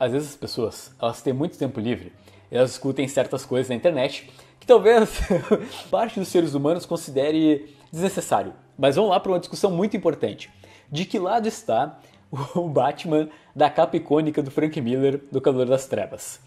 Às vezes as pessoas, elas têm muito tempo livre, elas escutem certas coisas na internet que talvez parte dos seres humanos considere desnecessário. Mas vamos lá para uma discussão muito importante. De que lado está o Batman da capa icônica do Frank Miller do Calor das Trevas?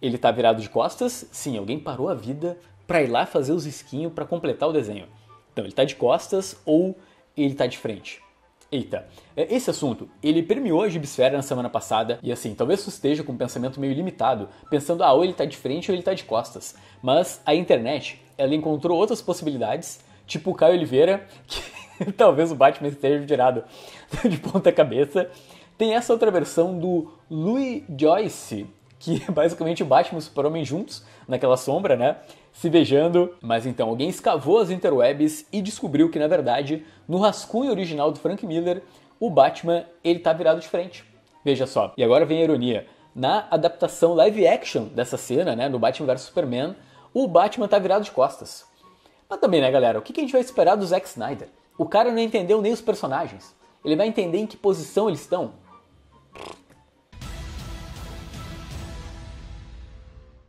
Ele está virado de costas? Sim, alguém parou a vida para ir lá fazer os esquinhos para completar o desenho. Então ele está de costas ou ele está de frente? Eita, é, esse assunto, ele permeou a gibisfera na semana passada e assim, talvez você esteja com um pensamento meio limitado, pensando, ah, ou ele tá de frente ou ele tá de costas. Mas a internet, ela encontrou outras possibilidades, tipo o Caio Oliveira, que talvez o Batman esteja virado de ponta cabeça. Tem essa outra versão do Louis Joyce, que é basicamente o Batman e o Super-Homem juntos, naquela sombra, né? Se beijando. Mas então, alguém escavou as interwebs e descobriu que, na verdade, no rascunho original do Frank Miller, o Batman, ele tá virado de frente. Veja só. E agora vem a ironia. Na adaptação live action dessa cena, né, no Batman vs Superman, o Batman tá virado de costas. Mas também, né, galera, o que a gente vai esperar do Zack Snyder? O cara não entendeu nem os personagens. Ele vai entender em que posição eles estão.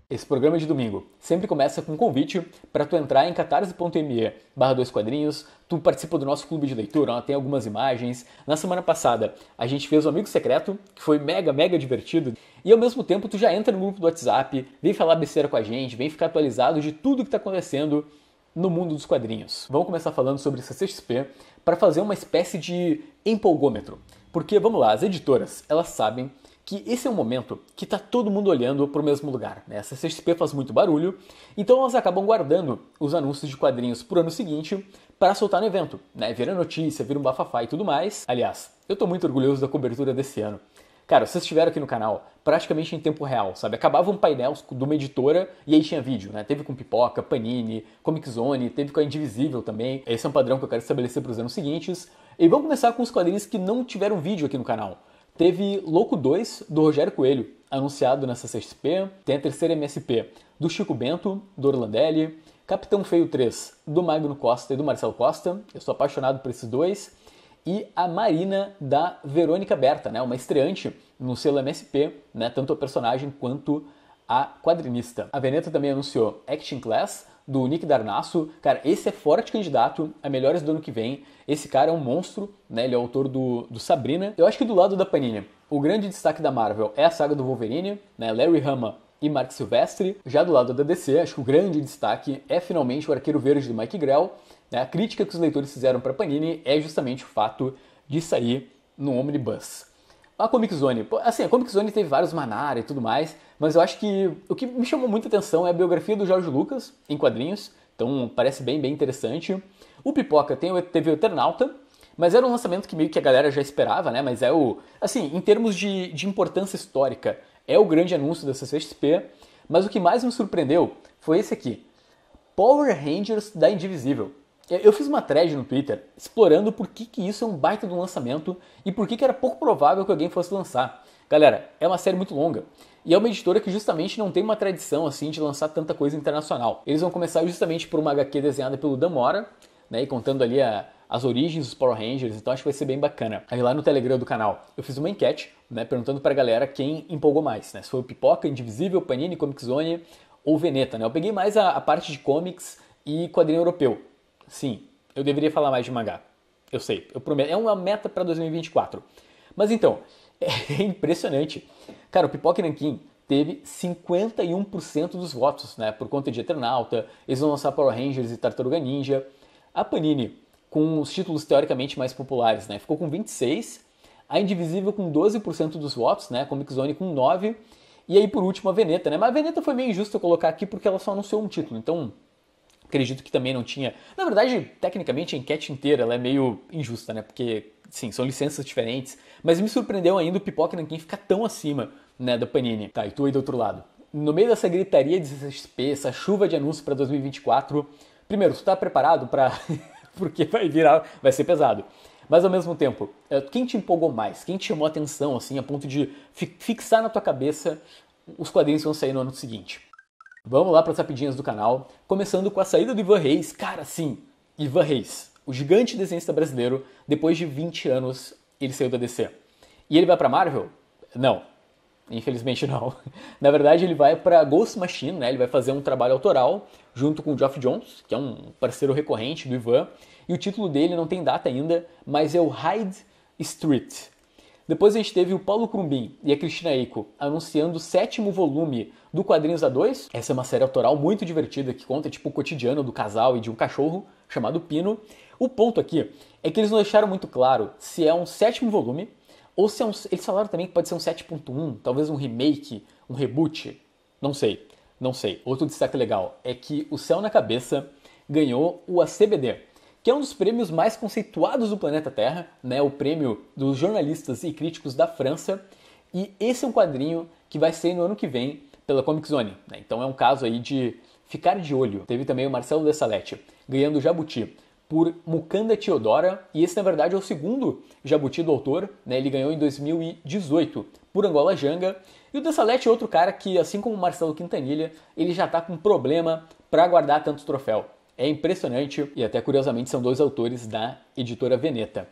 Esse programa é de domingo sempre começa com um convite para tu entrar em catarse.me barra dois quadrinhos, tu participa do nosso clube de leitura, ó, tem algumas imagens. Na semana passada a gente fez o um Amigo Secreto, que foi mega, mega divertido. E ao mesmo tempo tu já entra no grupo do WhatsApp, vem falar besteira com a gente, vem ficar atualizado de tudo que está acontecendo no mundo dos quadrinhos. Vamos começar falando sobre CCXP para fazer uma espécie de empolgômetro. Porque, vamos lá, as editoras, elas sabem que esse é um momento que está todo mundo olhando para o mesmo lugar. Né? A CXP faz muito barulho, então elas acabam guardando os anúncios de quadrinhos para o ano seguinte para soltar no evento. Né? Vira notícia, vira um bafafá e tudo mais. Aliás, eu estou muito orgulhoso da cobertura desse ano. Cara, vocês estiveram aqui no canal praticamente em tempo real, sabe? Acabava um painel de uma editora e aí tinha vídeo, né? Teve com Pipoca, Panini, Comic Zone, teve com a Indivisível também. Esse é um padrão que eu quero estabelecer para os anos seguintes. E vamos começar com os quadrinhos que não tiveram vídeo aqui no canal. Teve Louco 2 do Rogério Coelho, anunciado nessa CXP. Tem a terceira MSP do Chico Bento, do Orlandelli. Capitão Feio 3 do Magno Costa e do Marcelo Costa. Eu sou apaixonado por esses dois. E a Marina da Verônica Berta, né? uma estreante no selo MSP, né? tanto a personagem quanto a quadrinista. A Veneta também anunciou acting Class, do Nick Darnasso. Cara, esse é forte candidato a é melhores do ano que vem. Esse cara é um monstro, né? Ele é autor do, do Sabrina. Eu acho que do lado da Panini, o grande destaque da Marvel é a saga do Wolverine, né? Larry Hama e Mark Silvestre. Já do lado da DC, acho que o grande destaque é finalmente o Arqueiro Verde do Mike Grell. Né? A crítica que os leitores fizeram para Panini é justamente o fato de sair no Omnibus. A Comic Zone, assim, a Comic Zone teve vários Manara e tudo mais, mas eu acho que o que me chamou muita atenção é a biografia do Jorge Lucas, em quadrinhos. Então parece bem, bem interessante. O Pipoca tem, teve o Eternauta, mas era um lançamento que meio que a galera já esperava, né? Mas é o. Assim, em termos de, de importância histórica, é o grande anúncio da CCXP. Mas o que mais me surpreendeu foi esse aqui: Power Rangers da Indivisível. É, eu fiz uma thread no Twitter explorando por que, que isso é um baita de um lançamento e por que, que era pouco provável que alguém fosse lançar. Galera, é uma série muito longa e é uma editora que justamente não tem uma tradição assim de lançar tanta coisa internacional. Eles vão começar justamente por uma HQ desenhada pelo Dan Mora, né, e contando ali a, as origens dos Power Rangers, então acho que vai ser bem bacana. Aí lá no Telegram do canal eu fiz uma enquete, né, perguntando pra galera quem empolgou mais, né, se foi o Pipoca, Indivisível, Panini, Comic Zone ou Veneta, né. Eu peguei mais a, a parte de comics e quadrinho europeu. Sim, eu deveria falar mais de mangá. Eu sei, eu prometo. É uma meta para 2024. Mas então, é impressionante. Cara, o Pipoca Nankin teve 51% dos votos, né? Por conta de Eternauta, eles vão lançar Power Rangers e Tartaruga Ninja. A Panini, com os títulos teoricamente mais populares, né? Ficou com 26%. A Indivisível com 12% dos votos, né? Comic Zone com 9%. E aí, por último, a Veneta, né? Mas a Veneta foi meio injusto eu colocar aqui porque ela só anunciou um título. Então, Acredito que também não tinha. Na verdade, tecnicamente a enquete inteira ela é meio injusta, né? Porque, sim, são licenças diferentes. Mas me surpreendeu ainda o Pipoca Nanquim ficar tão acima né, da Panini. Tá, e tu aí do outro lado. No meio dessa gritaria de CCXP, essa chuva de anúncios para 2024, primeiro, tu tá preparado para. Porque vai virar. vai ser pesado. Mas ao mesmo tempo, eh, quem te empolgou mais? Quem te chamou a atenção, assim, a ponto de fixar na tua cabeça os quadrinhos que vão sair no ano seguinte? Vamos lá para as rapidinhas do canal, começando com a saída do Ivan Reis. Cara, sim, Ivan Reis, o gigante desenhista brasileiro, depois de 20 anos, ele saiu da DC. E ele vai para Marvel? Não. Infelizmente não. Na verdade, ele vai para Ghost Machine, né? Ele vai fazer um trabalho autoral junto com o Geoff Jones, que é um parceiro recorrente do Ivan, e o título dele não tem data ainda, mas é o Hyde Street. Depois a gente teve o Paulo Crumbin e a Cristina Eiko anunciando o sétimo volume do Quadrinhos A2. Essa é uma série autoral muito divertida que conta tipo o cotidiano do casal e de um cachorro chamado Pino. O ponto aqui é que eles não deixaram muito claro se é um sétimo volume ou se é um. Eles falaram também que pode ser um 7.1, talvez um remake, um reboot. Não sei, não sei. Outro destaque legal é que o Céu na Cabeça ganhou o ACBD, que é um dos prêmios mais conceituados do planeta Terra, né? O prêmio dos jornalistas e críticos da França. E esse é um quadrinho que vai ser no ano que vem pela Comic Zone. Né? Então é um caso aí de ficar de olho. Teve também o Marcelo Dessalete ganhando o Jabuti por Mukanda Teodora, e esse na verdade é o segundo Jabuti do autor, né? ele ganhou em 2018 por Angola Janga, e o Dessalete é outro cara que, assim como o Marcelo Quintanilha, ele já está com problema para guardar tanto troféu é impressionante e até curiosamente são dois autores da editora Veneta.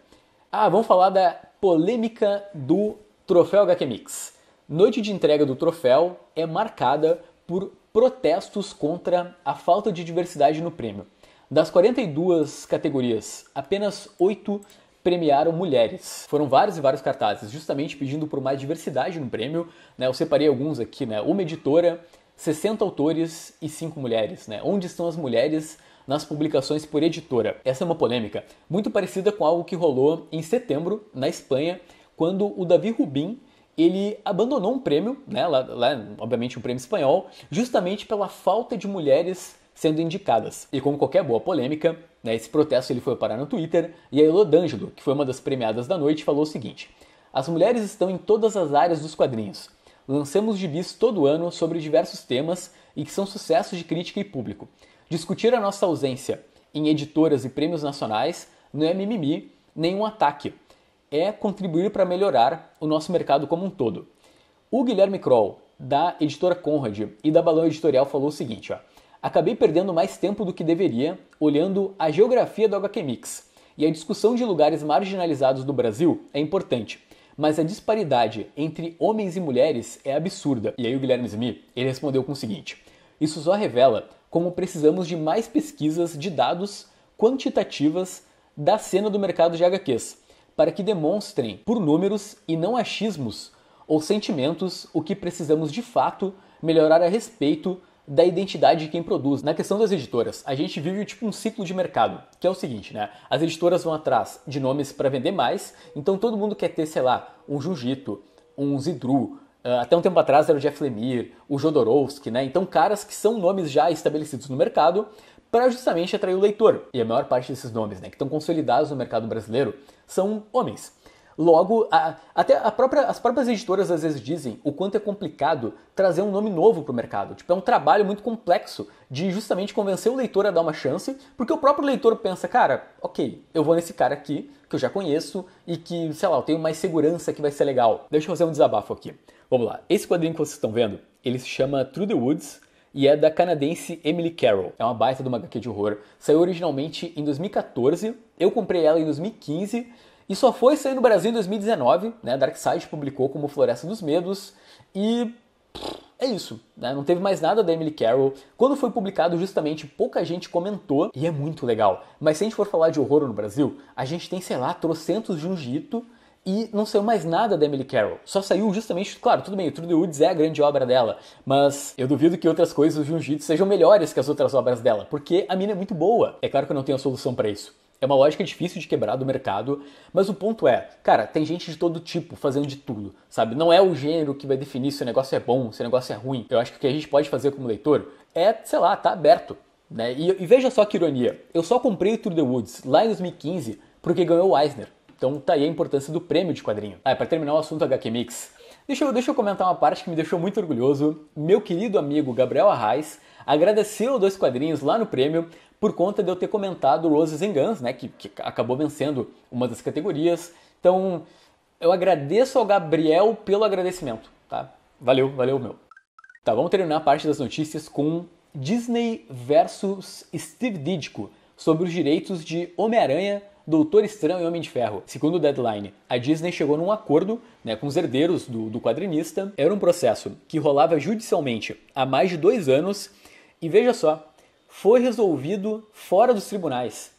Ah, vamos falar da polêmica do Troféu HQ Mix. Noite de entrega do troféu é marcada por protestos contra a falta de diversidade no prêmio. Das 42 categorias, apenas 8 premiaram mulheres. Foram vários e vários cartazes, justamente pedindo por mais diversidade no prêmio. Né? Eu separei alguns aqui, né? Uma editora, 60 autores e 5 mulheres. Né? Onde estão as mulheres nas publicações por editora. Essa é uma polêmica muito parecida com algo que rolou em setembro na Espanha, quando o Davi Rubin ele abandonou um prêmio, né, lá, lá, obviamente um prêmio espanhol, justamente pela falta de mulheres sendo indicadas. E como qualquer boa polêmica, né, esse protesto ele foi parar no Twitter e a Elodângelo, que foi uma das premiadas da noite, falou o seguinte: As mulheres estão em todas as áreas dos quadrinhos. Lançamos gibis todo ano sobre diversos temas e que são sucessos de crítica e público. Discutir a nossa ausência em editoras e prêmios nacionais não é mimimi nem um ataque. É contribuir para melhorar o nosso mercado como um todo. O Guilherme Kroll, da editora Conrad e da Balão Editorial, falou o seguinte: ó, acabei perdendo mais tempo do que deveria olhando a geografia do HQ Mix. E a discussão de lugares marginalizados do Brasil é importante, mas a disparidade entre homens e mulheres é absurda. E aí o Guilherme Zimi, ele respondeu com o seguinte: Isso só revela como precisamos de mais pesquisas de dados quantitativas da cena do mercado de HQs, para que demonstrem por números e não achismos ou sentimentos o que precisamos de fato melhorar a respeito da identidade de quem produz. Na questão das editoras, a gente vive tipo um ciclo de mercado, que é o seguinte, né? As editoras vão atrás de nomes para vender mais, então todo mundo quer ter, sei lá, um Jujito um Zidru, ah, até um tempo atrás era o Jeff Lemire, o Jodorowsky, né? Então caras que são nomes já estabelecidos no mercado para justamente atrair o leitor. E a maior parte desses nomes, né, que estão consolidados no mercado brasileiro, são homens. Logo, a, até a própria, as próprias editoras às vezes dizem o quanto é complicado trazer um nome novo para o mercado. Tipo, é um trabalho muito complexo de justamente convencer o leitor a dar uma chance, porque o próprio leitor pensa, cara, ok, eu vou nesse cara aqui, que eu já conheço e que, sei lá, eu tenho mais segurança que vai ser legal. Deixa eu fazer um desabafo aqui. Vamos lá. Esse quadrinho que vocês estão vendo, ele se chama Through the Woods e é da canadense Emily Carroll. É uma baita de uma HQ de horror. Saiu originalmente em 2014, eu comprei ela em 2015 e só foi sair no Brasil em 2019, né? Dark Side publicou como Floresta dos Medos e é isso, né? não teve mais nada da Emily Carroll. Quando foi publicado, justamente pouca gente comentou e é muito legal. Mas se a gente for falar de horror no Brasil, a gente tem, sei lá, trocentos de um jito e não saiu mais nada da Emily Carroll. Só saiu justamente, claro, tudo bem, True the Woods é a grande obra dela, mas eu duvido que outras coisas do Jiu-Jitsu sejam melhores que as outras obras dela, porque a mina é muito boa. É claro que eu não tenho a solução para isso. É uma lógica difícil de quebrar do mercado, mas o ponto é, cara, tem gente de todo tipo fazendo de tudo, sabe? Não é o gênero que vai definir se o negócio é bom, se o negócio é ruim. Eu acho que o que a gente pode fazer como leitor é, sei lá, tá aberto. Né? E, e veja só que ironia, eu só comprei Through the Woods lá em 2015 porque ganhou o Eisner. Então tá aí a importância do prêmio de quadrinho. Ah, é, para terminar o assunto HQ Mix, deixa eu, deixa eu comentar uma parte que me deixou muito orgulhoso. Meu querido amigo Gabriel Arraes agradeceu dois quadrinhos lá no prêmio por conta de eu ter comentado Roses and Guns, né, que, que acabou vencendo uma das categorias. Então, eu agradeço ao Gabriel pelo agradecimento, tá? Valeu, valeu meu. Tá, vamos terminar a parte das notícias com Disney versus Steve Ditko sobre os direitos de Homem-Aranha Doutor Estranho e Homem de Ferro. Segundo o Deadline, a Disney chegou num acordo né, com os herdeiros do, do, quadrinista. Era um processo que rolava judicialmente há mais de dois anos. E veja só, foi resolvido fora dos tribunais.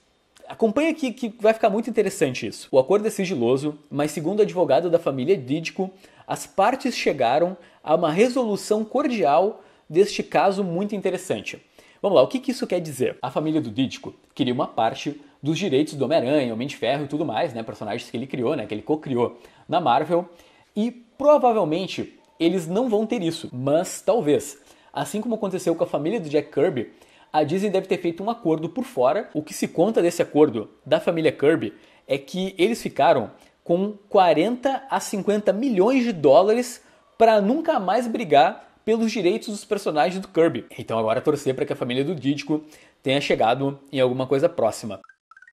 Acompanha aqui que vai ficar muito interessante isso. O acordo é sigiloso, mas segundo o advogado da família Didico, as partes chegaram a uma resolução cordial deste caso muito interessante. Vamos lá, o que, que isso quer dizer? A família do Didico queria uma parte dos direitos do Homem-Aranha, Homem de Ferro e tudo mais, né? Personagens que ele criou, né? Que ele co-criou na Marvel. E provavelmente eles não vão ter isso, mas talvez. Assim como aconteceu com a família do Jack Kirby, a Disney deve ter feito um acordo por fora. O que se conta desse acordo da família Kirby é que eles ficaram com 40 a 50 milhões de dólares para nunca mais brigar pelos direitos dos personagens do Kirby. Então agora torcer para que a família do Dídico tenha chegado em alguma coisa próxima.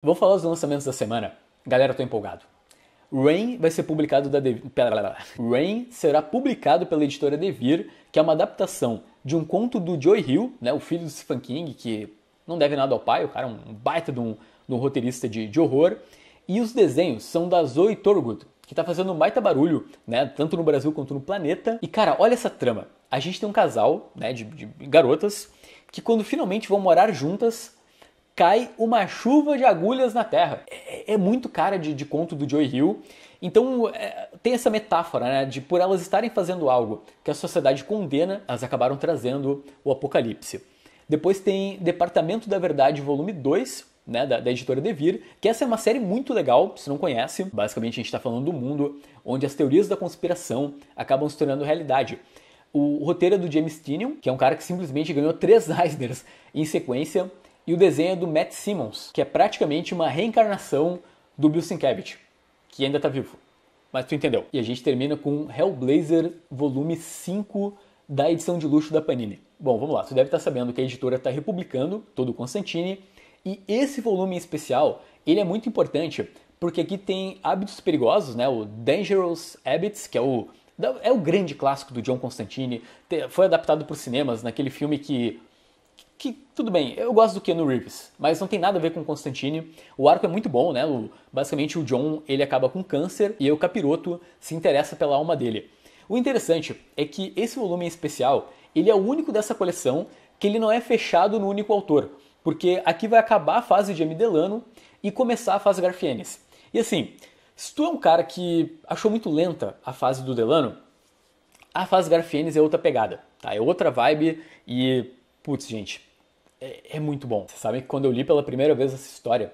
Vamos falar dos lançamentos da semana. Galera, tô empolgado. Rain vai ser publicado da Devir. Rain será publicado pela editora Devir, que é uma adaptação de um conto do Joe Hill, né, o filho do Stephen King, que não deve nada ao pai, o cara é um baita de um, de um roteirista de, de, horror. E os desenhos são da Zoe Torgut, que tá fazendo um baita barulho, né, tanto no Brasil quanto no planeta. E cara, olha essa trama. A gente tem um casal, né, de, de garotas, que quando finalmente vão morar juntas, cai uma chuva de agulhas na Terra. É, é muito cara de, de, conto do Joe Hill. Então é, tem essa metáfora, né, de por elas estarem fazendo algo que a sociedade condena, elas acabaram trazendo o apocalipse. Depois tem Departamento da Verdade, volume 2, né, da, da, editora Devir, que essa é uma série muito legal, se não conhece. Basicamente, a gente está falando do mundo onde as teorias da conspiração acabam se tornando realidade. O roteiro é do James Tinion, que é um cara que simplesmente ganhou três Eisners em sequência e o desenho é do Matt Simmons, que é praticamente uma reencarnação do Bill Sienkiewicz, que ainda está vivo. Mas tu entendeu. E a gente termina com Hellblazer volume 5 da edição de luxo da Panini. Bom, vamos lá. Tu deve estar tá sabendo que a editora está republicando todo o Constantine e esse volume em especial, ele é muito importante porque aqui tem Hábitos Perigosos, né? O Dangerous Habits, que é o é o grande clássico do John Constantine, foi adaptado para os cinemas naquele filme que que tudo bem, eu gosto do Keanu Reeves, mas não tem nada a ver com Constantine. O arco é muito bom, né? O, basicamente o John ele acaba com câncer e o Capiroto se interessa pela alma dele. O interessante é que esse volume em especial ele é o único dessa coleção que ele não é fechado no único autor, porque aqui vai acabar a fase de Delano e começar a fase Garfienes. E assim, se tu é um cara que achou muito lenta a fase do Delano, a fase Garfienes é outra pegada, tá? É outra vibe e putz, gente, é, é muito bom. Vocês sabem que quando eu li pela primeira vez essa história,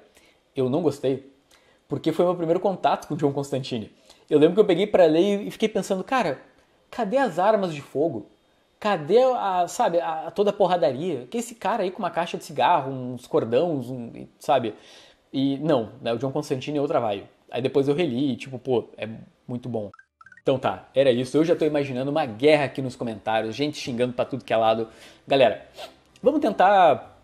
eu não gostei, porque foi meu primeiro contato com John Constantine. Eu lembro que eu peguei para ler e fiquei pensando, cara, cadê as armas de fogo? Cadê a, sabe, a, toda a porradaria? Que esse cara aí com uma caixa de cigarro, uns cordões, um, sabe? E não, né, o John Constantine é outra vibe. Aí depois eu reli e tipo, pô, é muito bom. Então tá, era isso. Eu já tô imaginando uma guerra aqui nos comentários, gente xingando para tudo que é lado. Galera, Vamos tentar.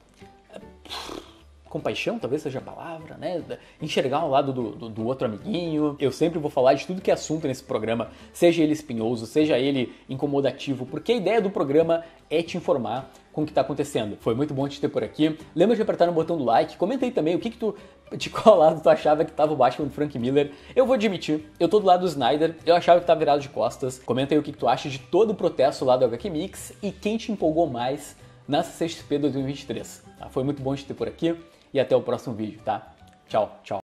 Compaixão, talvez seja a palavra, né? Enxergar um lado do, do, do, outro amiguinho. Eu sempre vou falar de tudo que é assunto nesse programa, seja ele espinhoso, seja ele incomodativo, porque a ideia do programa é te informar com o que está acontecendo. Foi muito bom te ter por aqui. Lembra de apertar no botão do like, comenta aí também o que, que tu de qual lado tu achava que tava o Batman do Frank Miller. Eu vou admitir, eu tô do lado do Snyder, eu achava que tava virado de costas. Comenta aí o que, que tu acha de todo o protesto lá do HQ Mix e quem te empolgou mais na CXP 2023. Tá? Foi muito bom te ter por aqui e até o próximo vídeo, tá? Tchau, tchau.